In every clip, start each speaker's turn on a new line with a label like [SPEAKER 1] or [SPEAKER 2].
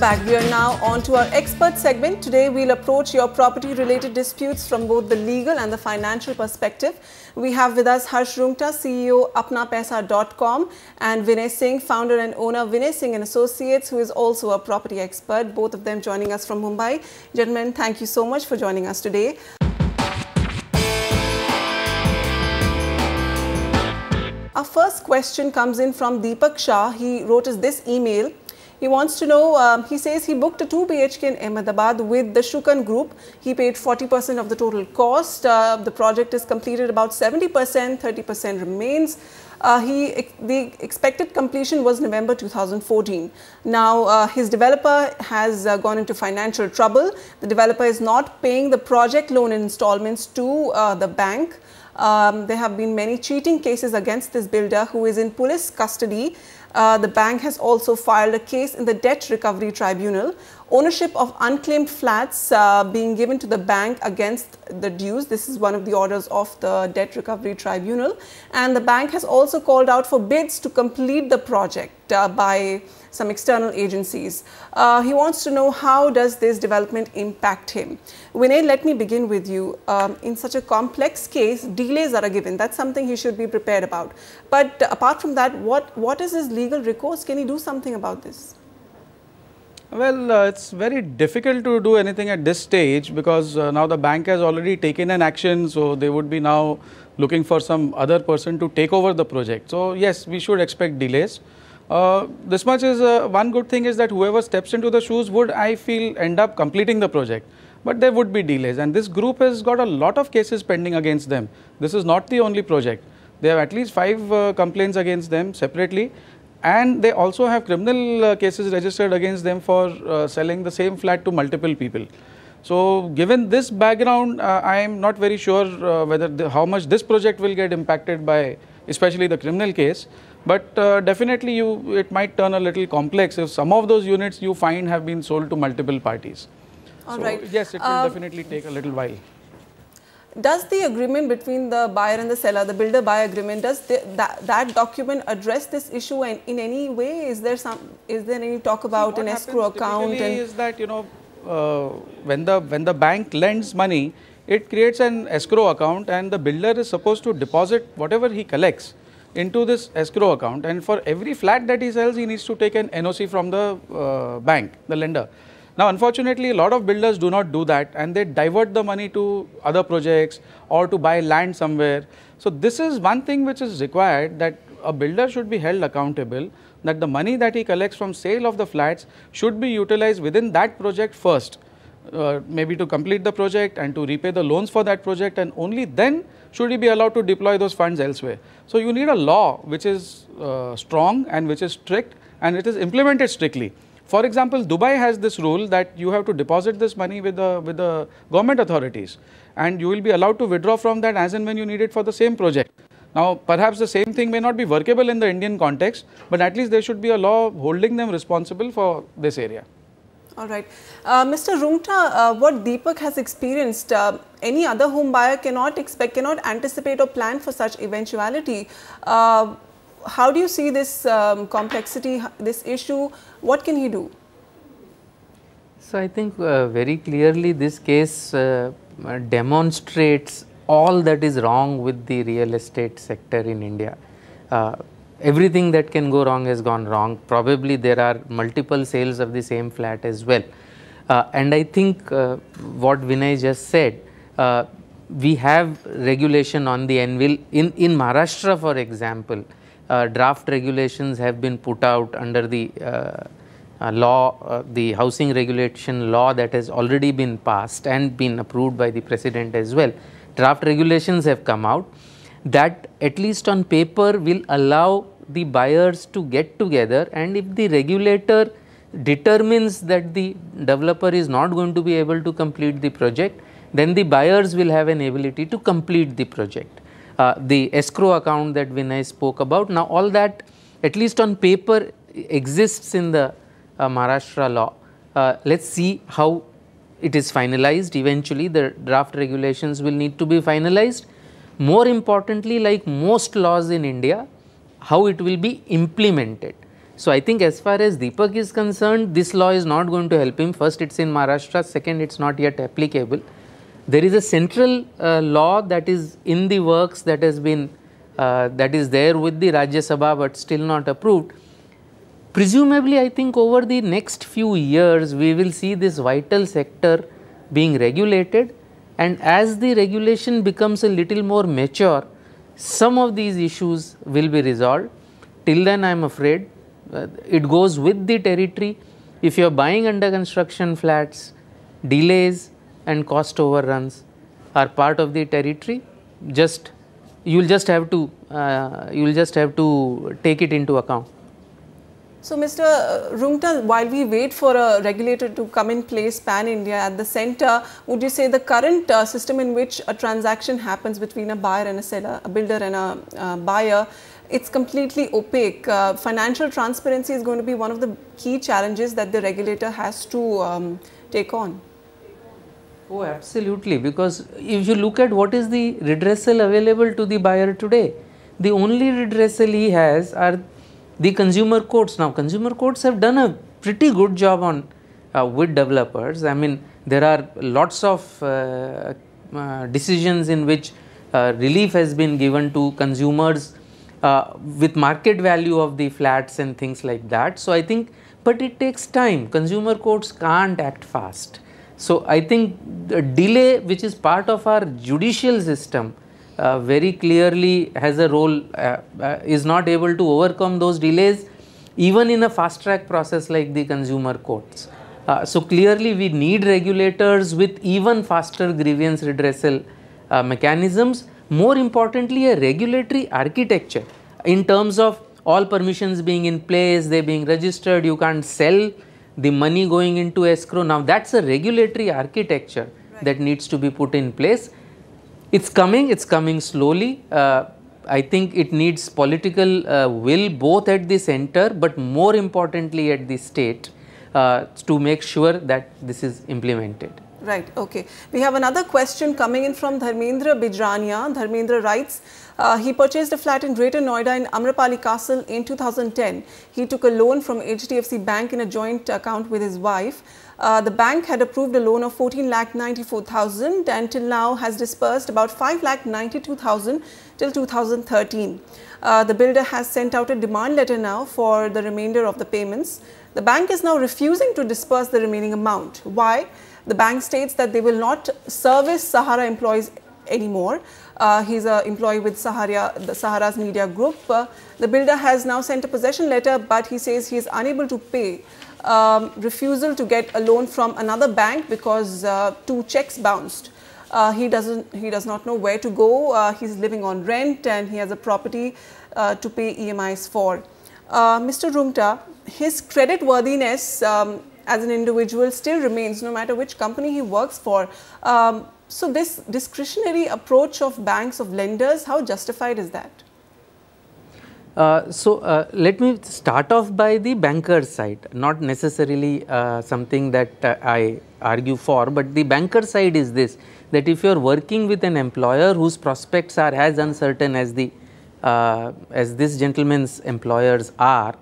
[SPEAKER 1] Back, we are now on to our expert segment. Today, we'll approach your property related disputes from both the legal and the financial perspective. We have with us Harsh Rungta, CEO apnapesa.com, and Vinay Singh, founder and owner Vinay Singh and Associates, who is also a property expert, both of them joining us from Mumbai. Gentlemen, thank you so much for joining us today. Our first question comes in from Deepak Shah. He wrote us this email. He wants to know, um, he says he booked a 2 BHK in Ahmedabad with the Shukan group. He paid 40% of the total cost. Uh, the project is completed about 70%, 30% remains. Uh, he, the expected completion was November 2014. Now, uh, his developer has uh, gone into financial trouble. The developer is not paying the project loan installments to uh, the bank. Um, there have been many cheating cases against this builder who is in police custody. Uh, the bank has also filed a case in the Debt Recovery Tribunal Ownership of unclaimed flats uh, being given to the bank against the dues. This is one of the orders of the Debt Recovery Tribunal. And the bank has also called out for bids to complete the project uh, by some external agencies. Uh, he wants to know how does this development impact him. Vinay, let me begin with you. Um, in such a complex case, delays are a given. That's something he should be prepared about. But apart from that, what, what is his legal recourse? Can he do something about this?
[SPEAKER 2] Well, uh, it's very difficult to do anything at this stage because uh, now the bank has already taken an action, so they would be now looking for some other person to take over the project. So yes, we should expect delays. Uh, this much is uh, one good thing is that whoever steps into the shoes would, I feel, end up completing the project. But there would be delays and this group has got a lot of cases pending against them. This is not the only project. They have at least five uh, complaints against them separately and they also have criminal uh, cases registered against them for uh, selling the same flat to multiple people. So, given this background, uh, I am not very sure uh, whether the, how much this project will get impacted by especially the criminal case, but uh, definitely you it might turn a little complex if some of those units you find have been sold to multiple parties. All so, right. Yes, it will uh, definitely take a little while
[SPEAKER 1] does the agreement between the buyer and the seller, the builder buyer agreement, does the, that, that document address this issue And in any way? Is there some, is there any talk about See, an escrow account? And is
[SPEAKER 2] that, you know, uh, when the when the bank lends money, it creates an escrow account and the builder is supposed to deposit whatever he collects into this escrow account and for every flat that he sells he needs to take an NOC from the uh, bank, the lender. Now, unfortunately, a lot of builders do not do that and they divert the money to other projects or to buy land somewhere. So, this is one thing which is required that a builder should be held accountable that the money that he collects from sale of the flats should be utilized within that project first. Uh, maybe to complete the project and to repay the loans for that project and only then should he be allowed to deploy those funds elsewhere. So, you need a law which is uh, strong and which is strict and it is implemented strictly. For example, Dubai has this rule that you have to deposit this money with the, with the government authorities and you will be allowed to withdraw from that as and when you need it for the same project. Now, perhaps the same thing may not be workable in the Indian context, but at least there should be a law holding them responsible for this area.
[SPEAKER 1] All right. Uh, Mr. Rungta, uh, what Deepak has experienced, uh, any other home buyer cannot expect, cannot anticipate or plan for such eventuality. Uh, how do you see this um, complexity, this issue? What can he do?
[SPEAKER 3] So, I think uh, very clearly this case uh, demonstrates all that is wrong with the real estate sector in India. Uh, everything that can go wrong has gone wrong. Probably there are multiple sales of the same flat as well. Uh, and I think uh, what Vinay just said, uh, we have regulation on the anvil in, in Maharashtra for example uh, draft regulations have been put out under the uh, uh law, uh, the housing regulation law that has already been passed and been approved by the president as well. Draft regulations have come out that at least on paper will allow the buyers to get together and if the regulator determines that the developer is not going to be able to complete the project, then the buyers will have an ability to complete the project uh, the escrow account that Vinay spoke about. Now, all that at least on paper exists in the uh, Maharashtra law. Uh, let us see how it is finalized. Eventually, the draft regulations will need to be finalized. More importantly, like most laws in India, how it will be implemented. So, I think as far as Deepak is concerned, this law is not going to help him. First, it is in Maharashtra. Second, it is not yet applicable there is a central uh, law that is in the works that has been uh, that is there with the Rajya Sabha but still not approved. Presumably I think over the next few years we will see this vital sector being regulated and as the regulation becomes a little more mature some of these issues will be resolved. Till then I am afraid uh, it goes with the territory if you are buying under construction flats, delays, and cost overruns are part of the territory just you will just have to uh, you will just have to take it into account.
[SPEAKER 1] So, Mr. Uh, Roomtal, while we wait for a regulator to come in place pan India at the center, would you say the current uh, system in which a transaction happens between a buyer and a seller, a builder and a uh, buyer, it's completely opaque. Uh, financial transparency is going to be one of the key challenges that the regulator has to um, take on.
[SPEAKER 3] Oh, absolutely. Because if you look at what is the redressal available to the buyer today, the only redressal he has are the consumer courts. Now, consumer courts have done a pretty good job on uh, with developers. I mean, there are lots of uh, uh, decisions in which uh, relief has been given to consumers uh, with market value of the flats and things like that. So, I think, but it takes time. Consumer courts can't act fast. So I think the delay which is part of our judicial system uh, very clearly has a role, uh, uh, is not able to overcome those delays even in a fast track process like the consumer courts. Uh, so clearly we need regulators with even faster grievance redressal uh, mechanisms. More importantly a regulatory architecture in terms of all permissions being in place, they being registered, you can't sell the money going into escrow. Now that's a regulatory architecture right. that needs to be put in place. It's coming, it's coming slowly. Uh, I think it needs political uh, will both at the center but more importantly at the state uh, to make sure that this is implemented.
[SPEAKER 1] Right, okay. We have another question coming in from Dharmendra Bijrania. Dharmendra writes, uh, he purchased a flat in Greater Noida in Amrapali Castle in 2010. He took a loan from HDFC Bank in a joint account with his wife. Uh, the bank had approved a loan of 14 lakh 94,000 and till now has disbursed about 5 lakh 92,000 till 2013. Uh, the builder has sent out a demand letter now for the remainder of the payments. The bank is now refusing to disburse the remaining amount. Why? The bank states that they will not service Sahara employees anymore. Uh, he's an employee with the Sahara's media group. Uh, the builder has now sent a possession letter, but he says he is unable to pay. Um, refusal to get a loan from another bank because uh, two checks bounced. Uh, he doesn't. He does not know where to go. Uh, he's living on rent, and he has a property uh, to pay EMIs for. Mr. Rumta, his credit worthiness um, as an individual still remains, no matter which company he works for. Um, so, this discretionary approach of banks, of lenders, how justified is that?
[SPEAKER 3] Uh, so, uh, let me start off by the banker's side, not necessarily uh, something that uh, I argue for, but the banker side is this that if you are working with an employer whose prospects are as uncertain as the uh, as this gentleman's employers are,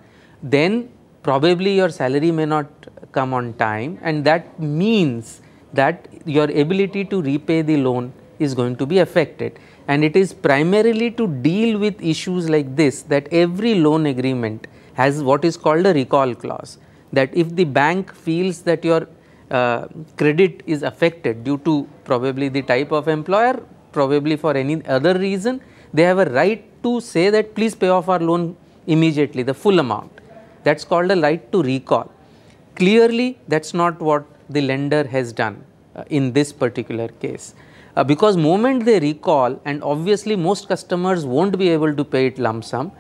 [SPEAKER 3] then probably your salary may not come on time and that means that your ability to repay the loan is going to be affected. And it is primarily to deal with issues like this that every loan agreement has what is called a recall clause. That if the bank feels that your uh, credit is affected due to probably the type of employer, probably for any other reason, they have a right to say that please pay off our loan immediately, the full amount. That is called a right to recall. Clearly, that is not what the lender has done uh, in this particular case. Uh, because moment they recall and obviously most customers won't be able to pay it lump sum,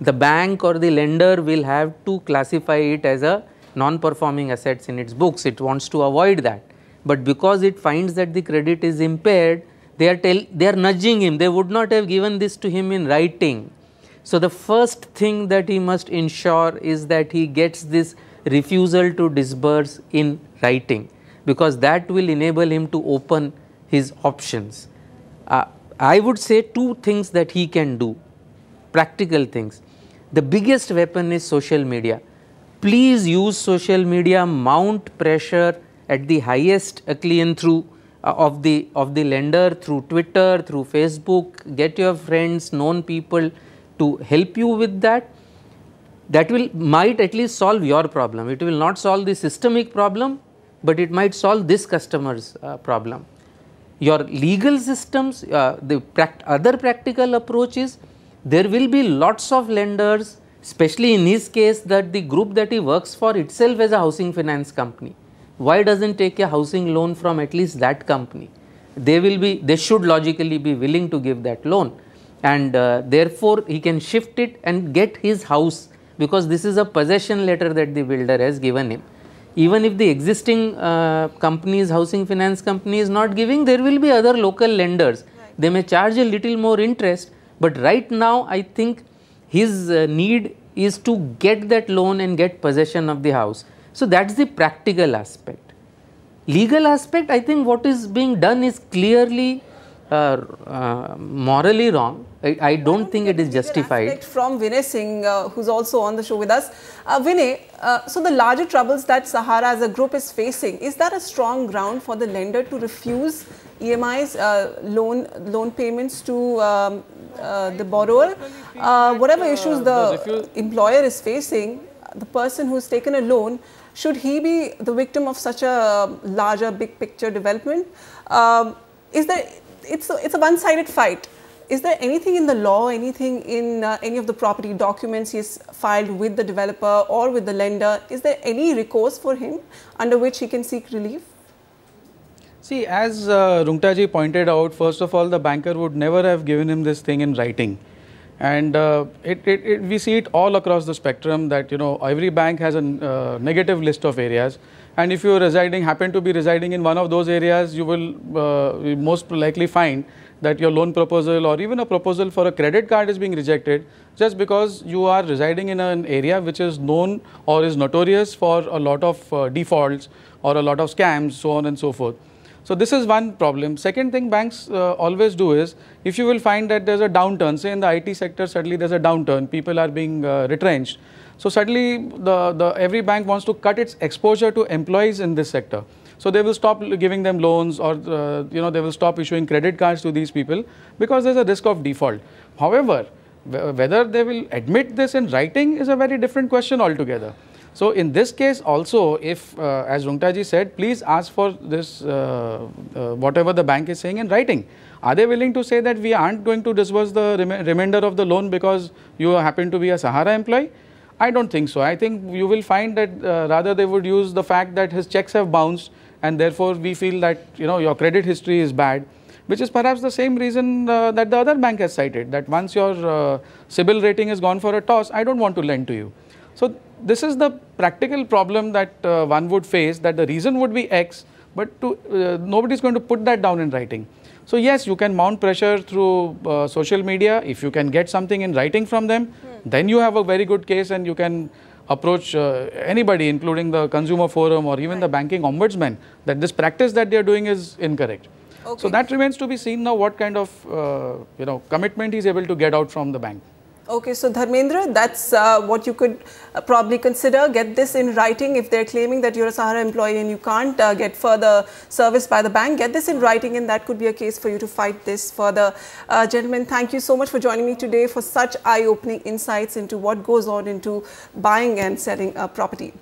[SPEAKER 3] the bank or the lender will have to classify it as a non-performing assets in its books. It wants to avoid that. But because it finds that the credit is impaired, they are, tell, they are nudging him. They would not have given this to him in writing. So, the first thing that he must ensure is that he gets this refusal to disburse in writing because that will enable him to open his options. Uh, I would say two things that he can do, practical things. The biggest weapon is social media. Please use social media, mount pressure at the highest clean through uh, of the of the lender through Twitter, through Facebook, get your friends, known people to help you with that that will might at least solve your problem. It will not solve the systemic problem, but it might solve this customer's uh, problem. Your legal systems, uh, the pract other practical approach is there will be lots of lenders, especially in his case that the group that he works for itself as a housing finance company. Why doesn't take a housing loan from at least that company? They will be, they should logically be willing to give that loan and uh, therefore he can shift it and get his house because this is a possession letter that the builder has given him. Even if the existing uh, companies, housing finance company is not giving, there will be other local lenders. They may charge a little more interest, but right now I think his uh, need is to get that loan and get possession of the house. So that's the practical aspect. Legal aspect, I think what is being done is clearly uh, uh, morally wrong. I, I don't I think it is justified.
[SPEAKER 1] From Vinay Singh, uh, who's also on the show with us. Uh, Vinay, so the larger troubles that Sahara as a group is facing, is that a strong ground for the lender to refuse EMIs, loan, loan payments to um, the borrower? whatever issues the employer is facing, the person who's taken a loan, should he be the victim of such a larger big picture development? Um, is there it's a, it's a one-sided fight. Is there anything in the law, anything in uh, any of the property documents he's filed with the developer or with the lender? Is there any recourse for him under which he can seek relief?
[SPEAKER 2] See, as uh, Rungtaji pointed out, first of all, the banker would never have given him this thing in writing. And uh, it, it, it, we see it all across the spectrum that, you know, every bank has a uh, negative list of areas. And if you are residing, happen to be residing in one of those areas, you will uh, most likely find that your loan proposal or even a proposal for a credit card is being rejected just because you are residing in an area which is known or is notorious for a lot of uh, defaults or a lot of scams, so on and so forth. So this is one problem. Second thing banks uh, always do is, if you will find that there's a downturn, say in the IT sector, suddenly there's a downturn, people are being uh, retrenched. So suddenly the, the, every bank wants to cut its exposure to employees in this sector. So they will stop giving them loans or uh, you know they will stop issuing credit cards to these people because there's a risk of default. However, whether they will admit this in writing is a very different question altogether. So, in this case also if uh, as Rungtaji said please ask for this uh, uh, whatever the bank is saying in writing. Are they willing to say that we aren't going to disburse the rem remainder of the loan because you happen to be a Sahara employee? I don't think so. I think you will find that uh, rather they would use the fact that his checks have bounced and therefore we feel that you know your credit history is bad which is perhaps the same reason uh, that the other bank has cited that once your uh, CIBIL rating has gone for a toss I don't want to lend to you. So this is the practical problem that uh, one would face that the reason would be X, but to, uh, going to put that down in writing. So yes, you can mount pressure through uh, social media. If you can get something in writing from them, hmm. then you have a very good case and you can approach uh, anybody including the consumer forum or even right. the banking ombudsman that this practice that they are doing is incorrect. Okay. So that remains to be seen now what kind of uh, you know commitment he is able to get out from the bank.
[SPEAKER 1] Okay, so Dharmendra, that's uh, what you could uh, probably consider. Get this in writing if they're claiming that you're a Sahara employee and you can't uh, get further service by the bank. Get this in writing and that could be a case for you to fight this further. Uh, gentlemen, thank you so much for joining me today for such eye-opening insights into what goes on into buying and selling a property.